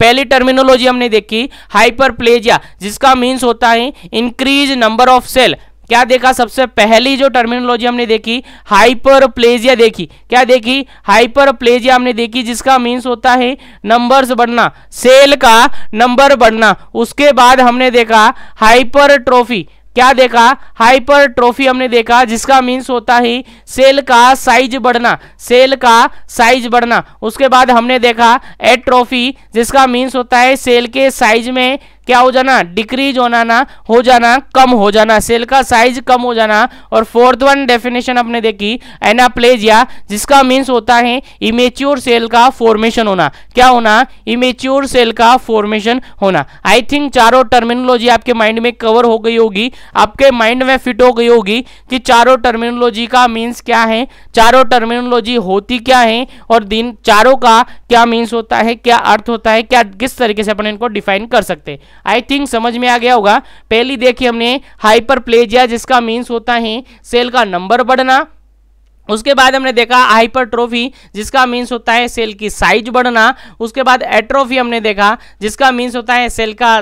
पहली टर्मिनोलॉजी हमने देखी हाइपरप्लेजिया जिसका मीन्स होता है इंक्रीज नंबर ऑफ सेल क्या देखा सबसे पहली जो टर्मिनोलॉजी हमने देखी हाइपरप्लेजिया देखी क्या देखी हाइपरप्लेजिया हमने देखी जिसका मीन्स होता है नंबर्स बढ़ना सेल का नंबर बढ़ना उसके बाद हमने देखा हाइपरट्रोफी क्या देखा हाइपर ट्रोफी हमने देखा जिसका मीन्स होता ही सेल का साइज बढ़ना सेल का साइज बढ़ना उसके बाद हमने देखा एट्रोफी जिसका मीन्स होता है सेल के साइज में क्या हो जाना डिक्रीज होना ना हो जाना कम हो जाना सेल का साइज कम हो जाना और फोर्थ वन डेफिनेशन आपने देखी एनाप्लेजिया जिसका मीन्स होता है इमेच्योर सेल का फॉर्मेशन होना क्या होना इमेच्योर सेल का फॉर्मेशन होना आई थिंक चारों टर्मिनोलॉजी आपके माइंड में कवर हो गई होगी आपके माइंड में फिट हो गई होगी कि चारों टर्मिनोलॉजी का मीन्स क्या है चारों टर्मिनोलॉजी होती क्या है और दिन चारों का क्या मीन्स होता है क्या अर्थ होता है क्या किस तरीके से अपन इनको डिफाइन कर सकते हैं आई थिंक समझ में आ गया होगा पहली देखी हमने हाइपर जिसका मीन्स होता है सेल का नंबर बढ़ना उसके बाद हमने देखा हाइपरट्रोफी जिसका मीन्स होता है सेल की साइज बढ़ना उसके बाद एट्रोफी हमने देखा जिसका मीन्स होता है सेल का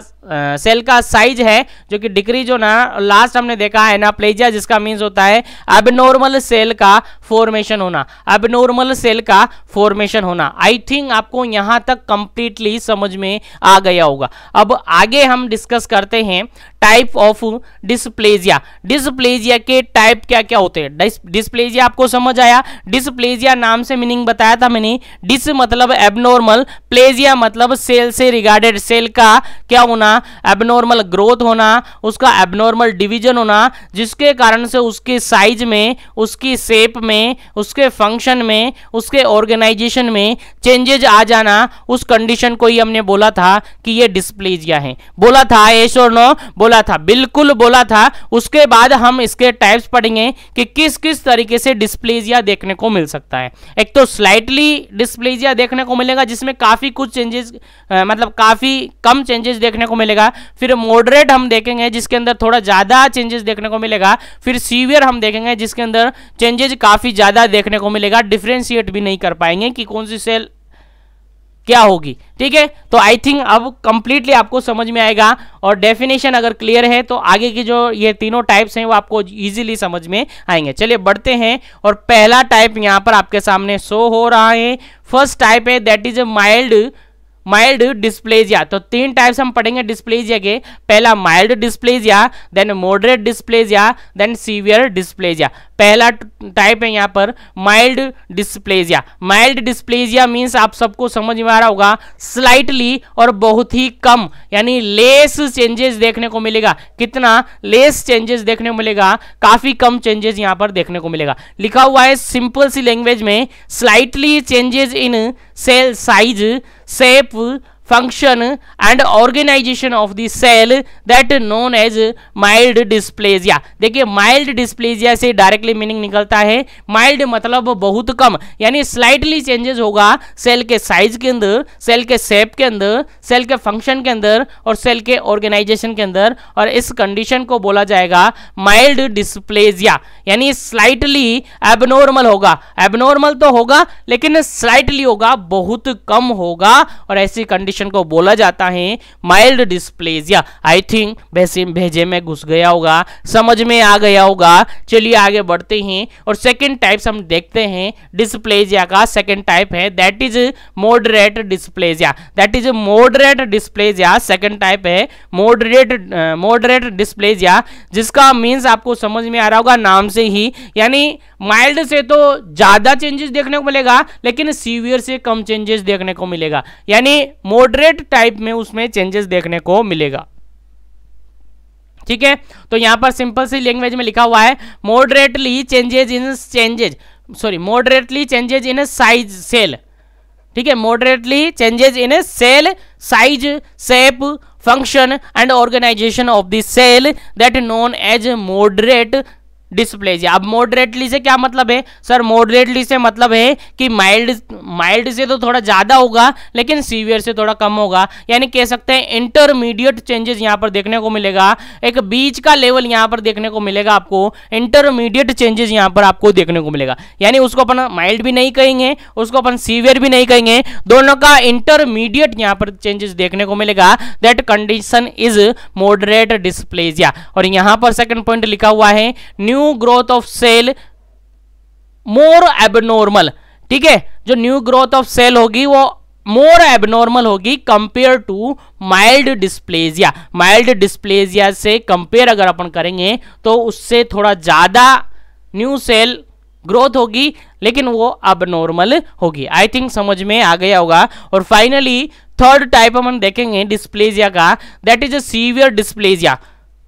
सेल का साइज है जो कि डिक्रीज होना लास्ट हमने देखा है ना प्लेजिया जिसका मीन्स होता है अब नॉर्मल सेल का फॉर्मेशन होना अब नॉर्मल सेल का फॉर्मेशन होना आई थिंक आपको यहां तक कंप्लीटली समझ में आ गया होगा अब आगे हम डिस्कस करते हैं टाइप ऑफ डिस्प्लेजिया डिस्प्लेजिया के टाइप क्या क्या होते हैं डिस्प्लेजिया आपको समझ आया डिस्प्लेजिया नाम से मीनिंग बताया था मैंने डिस मतलब एबनॉर्मल प्लेजिया मतलब सेल से रिगार्डेड सेल का क्या होना होना एबनॉर्मल ग्रोथ होना उसका एबनॉर्मल डिवीजन होना जिसके कारण से उसके साइज में उसकी शेप में उसके फंक्शन में उसके ऑर्गेनाइजेशन में चेंजेज आ जाना उस कंडीशन को ही हमने बोला था कि ये डिस्प्लेजिया है बोला था एस और नो बोला था बिल्कुल बोला था उसके बाद हम इसके टाइप्स पढ़ेंगे कि किस किस तरीके से डिस्प्लेजिया देखने को मिल सकता है एक तो स्लाइटली डिस्प्लेजिया देखने को मिलेगा जिसमें काफ़ी कुछ चेंजेस मतलब काफ़ी कम चेंजेस देखने को मिलेगा फिर मॉडरेट हम देखेंगे जिसके अंदर थोड़ा ज़्यादा चेंजेस देखने को मिलेगा फिर सीवियर हम देखेंगे जिसके अंदर चेंजेस काफ़ी ज़्यादा देखने को मिलेगा डिफ्रेंशिएट भी नहीं कर पाएंगे कि कौन सी सेल क्या होगी ठीक है तो आई थिंक अब कंप्लीटली आपको समझ में आएगा और डेफिनेशन अगर क्लियर है तो आगे की जो ये तीनों टाइप्स हैं वो आपको इजीली समझ में आएंगे चलिए बढ़ते हैं और पहला टाइप यहाँ पर आपके सामने शो हो रहा है फर्स्ट टाइप है that is a mild mild dysplasia तो तीन टाइप्स हम पढ़ेंगे डिस्प्लेजिया के पहला mild dysplasia then moderate dysplasia then severe dysplasia पहला टाइप है यहाँ पर mild dysplasia mild dysplasia means आप सबको समझ में आ रहा होगा स्लाइटली और बहुत ही कम यानी लेस चेंजेस देखने को मिलेगा कितना लेस चेंजेस देखने को मिलेगा काफी कम चेंजेस यहाँ पर देखने को मिलेगा लिखा हुआ है सिंपल सी लैंग्वेज में slightly changes in cell size shape function and organization of the cell that known as mild dysplasia देखिए mild dysplasia से directly meaning निकलता है mild मतलब बहुत कम यानी स्लाइटली चेंजेस होगा सेल के साइज के अंदर सेल के शेप के अंदर सेल के फंक्शन के अंदर और सेल के ऑर्गेनाइजेशन के अंदर और इस कंडीशन को बोला जाएगा माइल्ड डिस्प्लेजिया यानी स्लाइटली एबनॉर्मल होगा एबनॉर्मल तो होगा लेकिन स्लाइटली होगा बहुत कम होगा और ऐसी कंडीशन कंडीशन को बोला जाता है माइल्ड डिस्प्लेजिया आई थिंक वैसे भेजे में घुस गया होगा समझ में आ गया होगा चलिए आगे बढ़ते हैं और सेकेंड टाइप्स हम देखते हैं डिस्प्लेजिया का सेकेंड टाइप है that is moderate dysplasia that is moderate dysplasia second type है मोडरेट मोडरेट डिस्प्लेजिया जिसका मीन्स आपको समझ में आ रहा होगा नाम से ही यानी माइल्ड से तो ज़्यादा चेंजेस देखने को मिलेगा लेकिन सीवियर से कम चेंजेस देखने को मिलेगा यानी मॉडरेट टाइप में उसमें चेंजेस देखने को मिलेगा ठीक है तो यहां पर सिंपल सी लैंग्वेज में लिखा हुआ है moderately changes in changes sorry moderately changes in size cell ठीक है moderately changes in cell size shape function and organization of the cell that known as moderate dysplasia अब मॉडरेटली से क्या मतलब है सर मॉडरेटली से मतलब है कि माइल्ड माइल्ड से तो थोड़ा ज़्यादा होगा लेकिन सीवियर से थोड़ा कम होगा यानी कह सकते हैं इंटरमीडिएट चेंजेस यहां पर देखने को मिलेगा एक बीच का लेवल यहां पर देखने को मिलेगा आपको इंटरमीडिएट चेंजेस यहां पर आपको देखने को मिलेगा यानी उसको अपन माइल्ड भी नहीं कहेंगे उसको अपन सीवियर भी नहीं कहेंगे दोनों का इंटरमीडिएट यहां पर चेंजेस देखने को मिलेगा that condition is moderate dysplasia और यहां पर सेकंड पॉइंट लिखा हुआ है new new growth of cell more abnormal ठीक है जो न्यू ग्रोथ ऑफ सेल होगी वो मोर एबनॉर्मल होगी compare to mild dysplasia mild dysplasia से कंपेयर अगर अपन करेंगे तो उससे थोड़ा ज़्यादा न्यू सेल ग्रोथ होगी लेकिन वो अब नॉर्मल होगी आई थिंक समझ में आ गया होगा और फाइनली थर्ड टाइप हम देखेंगे डिस्प्लेजिया का that is a severe dysplasia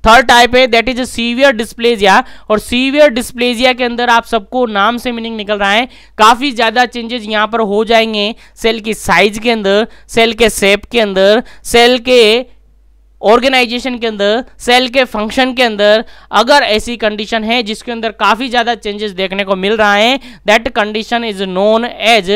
third type है दैट इज सीवियर डिस्प्लेजिया और सीवियर डिस्प्लेजिया के अंदर आप सबको नाम से मीनिंग निकल रहा है काफ़ी ज़्यादा चेंजेस यहाँ पर हो जाएंगे सेल की साइज के अंदर सेल के शेप के अंदर सेल के ऑर्गेनाइजेशन के अंदर सेल के फंक्शन के अंदर अगर ऐसी कंडीशन है जिसके अंदर काफ़ी ज़्यादा चेंजेस देखने को मिल रहा है that condition is known as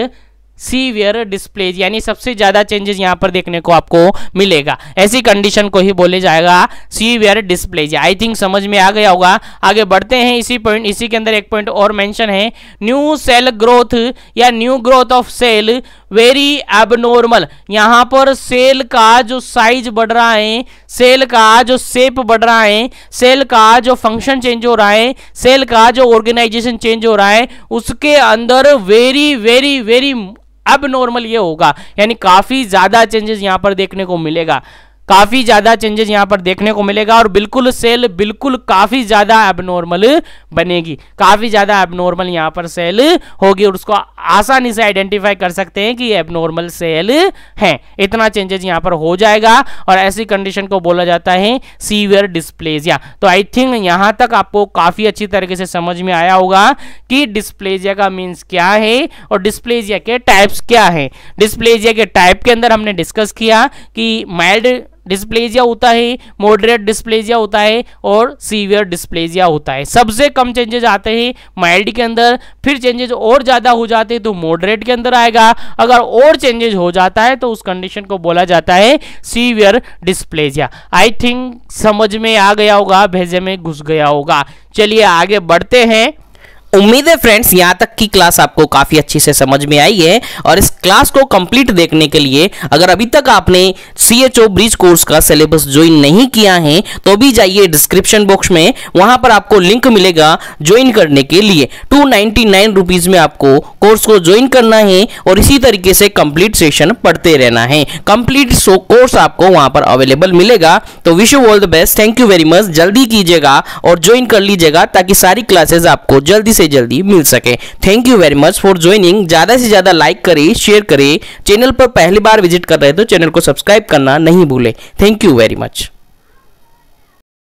severe dysplasia यानी सबसे ज़्यादा चेंजेस यहाँ पर देखने को आपको मिलेगा ऐसी कंडीशन को ही बोले जाएगा सीवियर डिस्प्लेज आई थिंक समझ में आ गया होगा आगे बढ़ते हैं इसी पॉइंट इसी के अंदर एक पॉइंट और मेंशन है न्यू सेल ग्रोथ या new growth of cell very abnormal यहाँ पर सेल का जो साइज बढ़ रहा है सेल का जो सेप बढ़ रहा है सेल का जो फंक्शन चेंज हो रहा है सेल का जो ऑर्गेनाइजेशन चेंज हो रहा है उसके अंदर very very very abnormal ये होगा यानी काफ़ी ज़्यादा चेंजेस यहां पर देखने को मिलेगा काफ़ी ज़्यादा चेंजेस यहाँ पर देखने को मिलेगा और बिल्कुल सेल बिल्कुल काफ़ी ज़्यादा एबनॉर्मल बनेगी काफ़ी ज़्यादा एबनॉर्मल यहाँ पर सेल होगी और उसको आसानी से आइडेंटिफाई कर सकते हैं कि एबनॉर्मल सेल है इतना चेंजेस यहाँ पर हो जाएगा और ऐसी कंडीशन को बोला जाता है सीवियर डिस्प्लेजिया तो आई थिंक यहाँ तक आपको काफ़ी अच्छी तरीके से समझ में आया होगा कि डिस्प्लेजिया का मीन्स क्या है और डिस्प्लेजिया के टाइप्स क्या है डिस्प्लेजिया के टाइप के अंदर हमने डिस्कस किया कि माइल्ड डिस्प्लेजिया होता है मॉडरेट डिस्प्लेजिया होता है और सीवियर डिस्प्लेजिया होता है सबसे कम चेंजेस आते हैं माइल्ड के अंदर फिर चेंजेस और ज़्यादा हो जाते हैं तो मॉडरेट के अंदर आएगा अगर और चेंजेज हो जाता है तो उस कंडीशन को बोला जाता है सीवियर डिस्प्लेजिया आई थिंक समझ में आ गया होगा भेजे में घुस गया होगा चलिए आगे बढ़ते हैं उम्मीद है फ्रेंड्स यहाँ तक की क्लास आपको काफ़ी अच्छी से समझ में आई है और इस क्लास को कंप्लीट देखने के लिए अगर अभी तक आपने C H O bridge course का सिलेबस ज्वाइन नहीं किया है तो भी जाइए डिस्क्रिप्शन बॉक्स में वहाँ पर आपको लिंक मिलेगा ज्वाइन करने के लिए टू नाइन्टी नाइन रुपीज़ में आपको कोर्स को ज्वाइन करना है और इसी तरीके से कंप्लीट सेशन पढ़ते रहना है कंप्लीट सो कोर्स आपको वहाँ पर अवेलेबल मिलेगा तो wish you all the best thank you very much जल्दी कीजिएगा और ज्वाइन कर लीजिएगा ताकि सारी क्लासेज आपको जल्दी से जल्दी मिल सके thank you very much for joining ज़्यादा से ज़्यादा लाइक करें शेयर करें चैनल पर पहली बार विजिट कर रहे तो चैनल को सब्सक्राइब करना नहीं भूलें थैंक यू वेरी मच